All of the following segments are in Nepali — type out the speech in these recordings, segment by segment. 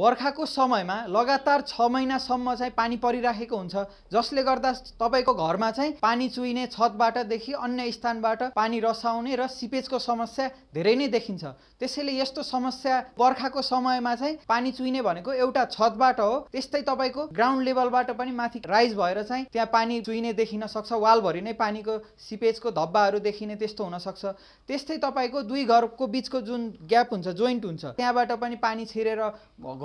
बर्खाको समयमा लगातार छ महिनासम्म चाहिँ पानी परिराखेको हुन्छ जसले गर्दा तपाईँको घरमा चाहिँ पानी चुइने छतबाटदेखि अन्य स्थानबाट पानी रसाउने र सिपेजको समस्या धेरै नै देखिन्छ त्यसैले यस्तो समस्या बर्खाको समयमा चाहिँ पानी चुइने भनेको एउटा छतबाट हो त्यस्तै तपाईँको ग्राउन्ड लेभलबाट पनि माथि राइज भएर चाहिँ त्यहाँ पानी चुइने देखिन सक्छ वालभरि नै पानीको सिपेजको धब्बाहरू देखिने त्यस्तो हुनसक्छ त्यस्तै तपाईँको दुई घरको बिचको जुन ग्याप हुन्छ जोइन्ट हुन्छ त्यहाँबाट पनि पानी छिरेर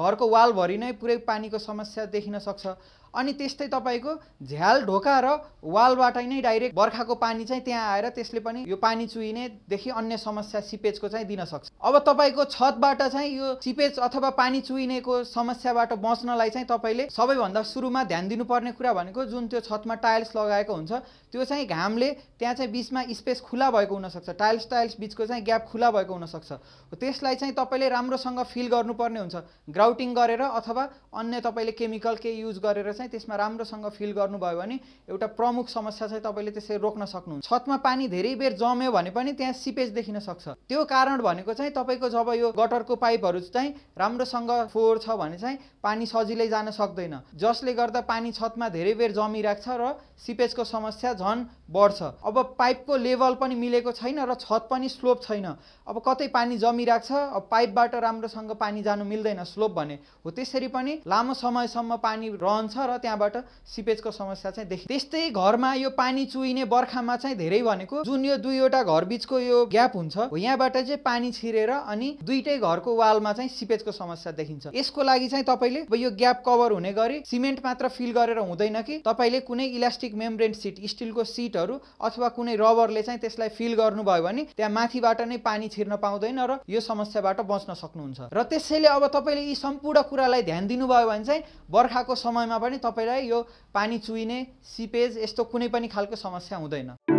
घरको वालभरि नै पुरै पानीको समस्या देखिन सक्छ अनि त्यस्तै तपाईँको झ्याल ढोका र वालबाट नै डाइरेक्ट बर्खाको पानी चाहिँ त्यहाँ आएर त्यसले पनि यो पानी चुहिनेदेखि अन्य समस्या सिपेजको चाहिँ दिन सक्छ अब तपाईँको छतबाट चाहिँ यो सिपेज अथवा पानी चुहिनेको समस्याबाट बच्नलाई चाहिँ तपाईँले सबैभन्दा सुरुमा ध्यान दिनुपर्ने कुरा भनेको जुन त्यो छतमा टाइल्स लगाएको हुन्छ त्यो चाहिँ घामले त्यहाँ चाहिँ बिचमा स्पेस खुला भएको हुनसक्छ टाइल्स टाइल्स बिचको चाहिँ ग्याप खुला भएको हुनसक्छ त्यसलाई चाहिँ तपाईँले राम्रोसँग फिल गर्नुपर्ने हुन्छ ग्राउटिङ गरेर अथवा अन्य तपाईँले केमिकल केही युज गरेर चाहिँ चाहिँ त्यसमा राम्रोसँग फिल गर्नुभयो भने एउटा प्रमुख समस्या चाहिँ तपाईँले त्यसरी रोक्न सक्नुहुन्छ छतमा पानी धेरै बेर जम्यो भने पनि त्यहाँ सिपेज देखिन सक्छ त्यो कारण भनेको चाहिँ तपाईँको जब यो गटरको पाइपहरू चाहिँ राम्रोसँग फोहोर छ भने चाहिँ पानी सजिलै जान सक्दैन जसले गर्दा पानी छतमा धेरै बेर जमिरहेको छ र सिपेजको समस्या झन् बढ्छ अब पाइपको लेभल पनि मिलेको छैन र छत पनि स्लोप छैन अब कतै पानी जमिरहेको छ अब पाइपबाट राम्रोसँग पानी जानु मिल्दैन स्लोप भने हो त्यसरी पनि लामो समयसम्म पानी रहन्छ र त्यहाँबाट सिपेजको समस्या चाहिँ देखि त्यस्तै घरमा यो पानी चुहिने बर्खामा चाहिँ धेरै भनेको जुन यो दुईवटा घर बिचको यो ग्याप हुन्छ यहाँबाट चाहिँ पानी छिरेर अनि दुइटै घरको वालमा चाहिँ सिपेजको समस्या देखिन्छ यसको लागि चाहिँ तपाईँले यो ग्याप कभर हुने गरी सिमेन्ट मात्र फिल गरेर हुँदैन कि तपाईँले कुनै इलास्टिक मेम्ब्रेन सिट स्टिलको सिटहरू अथवा कुनै रबरले चाहिँ त्यसलाई फिल गर्नुभयो भने त्यहाँ माथिबाट नै पानी छिर्न पाउँदैन र यो समस्याबाट बच्न सक्नुहुन्छ र त्यसैले अब तपाईँले यी सम्पूर्ण कुरालाई ध्यान दिनुभयो भने चाहिँ बर्खाको समयमा पनि पनि तपाईँलाई यो पानी चुहिने सिपेज यस्तो कुनै पनि खालको समस्या हुँदैन